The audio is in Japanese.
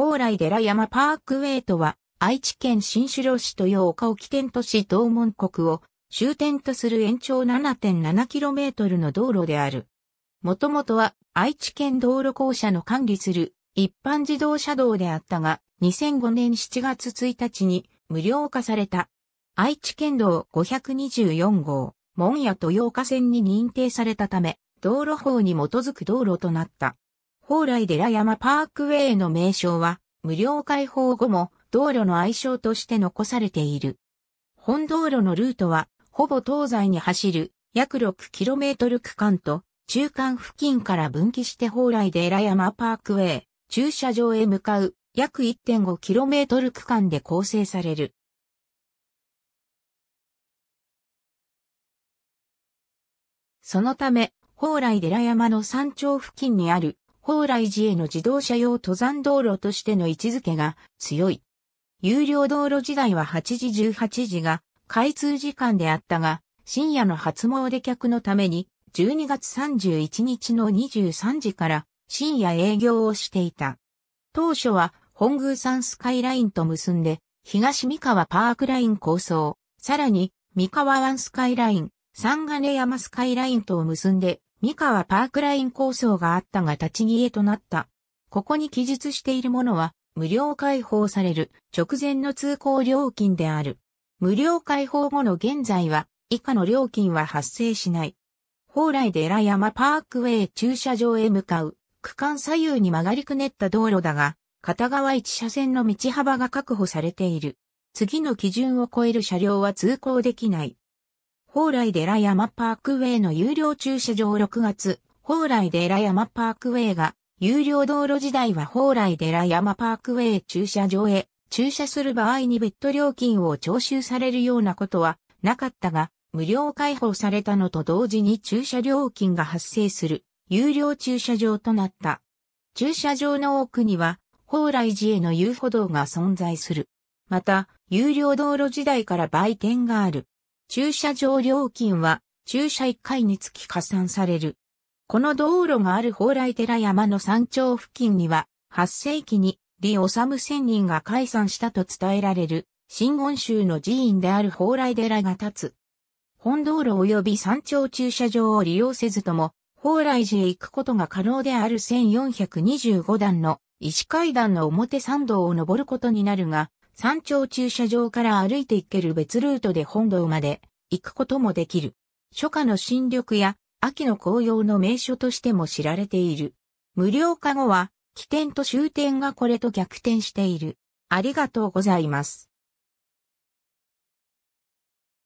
宝来寺山パークウェイとは、愛知県新城市豊岡を起点とし同門国を終点とする延長 7.7km の道路である。もともとは愛知県道路公社の管理する一般自動車道であったが、2005年7月1日に無料化された。愛知県道524号、門屋豊岡線に認定されたため、道路法に基づく道路となった。蓬莱寺山パークウェイの名称は、無料開放後も道路の愛称として残されている。本道路のルートは、ほぼ東西に走る約 6km 区間と、中間付近から分岐して蓬莱寺山パークウェイ、駐車場へ向かう約 1.5km 区間で構成される。そのため、蓬莱寺山の山頂付近にある高麗寺への自動車用登山道路としての位置づけが強い。有料道路時代は8時18時が開通時間であったが、深夜の初詣客のために12月31日の23時から深夜営業をしていた。当初は本宮山スカイラインと結んで東三河パークライン構想、さらに三河湾スカイライン、三金山スカイラインとを結んで三河パークライン構想があったが立ち消えとなった。ここに記述しているものは、無料開放される直前の通行料金である。無料開放後の現在は、以下の料金は発生しない。宝来寺山パークウェイ駐車場へ向かう、区間左右に曲がりくねった道路だが、片側一車線の道幅が確保されている。次の基準を超える車両は通行できない。宝来寺山パークウェイの有料駐車場6月、蓬莱寺山パークウェイが、有料道路時代は蓬莱寺山パークウェイ駐車場へ、駐車する場合に別途料金を徴収されるようなことはなかったが、無料開放されたのと同時に駐車料金が発生する、有料駐車場となった。駐車場の奥には、蓬莱寺への遊歩道が存在する。また、有料道路時代から売店がある。駐車場料金は駐車1回につき加算される。この道路がある蓬莱寺山の山頂付近には、8世紀に李修仙人が解散したと伝えられる、新温州の寺院である蓬莱寺が立つ。本道路及び山頂駐車場を利用せずとも、蓬莱寺へ行くことが可能である1425段の石階段の表参道を登ることになるが、山頂駐車場から歩いて行ける別ルートで本堂まで行くこともできる。初夏の新緑や秋の紅葉の名所としても知られている。無料化後は、起点と終点がこれと逆転している。ありがとうございます。